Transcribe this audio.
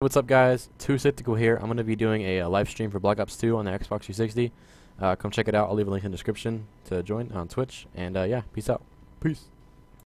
What's up guys, Too Sceptical here. I'm going to be doing a, a, uh, live stream for Black Ops 2 on the Xbox 360. Uh, come check it out. I'll leave a link in the description to join on Twitch. And uh, yeah, peace out. Peace.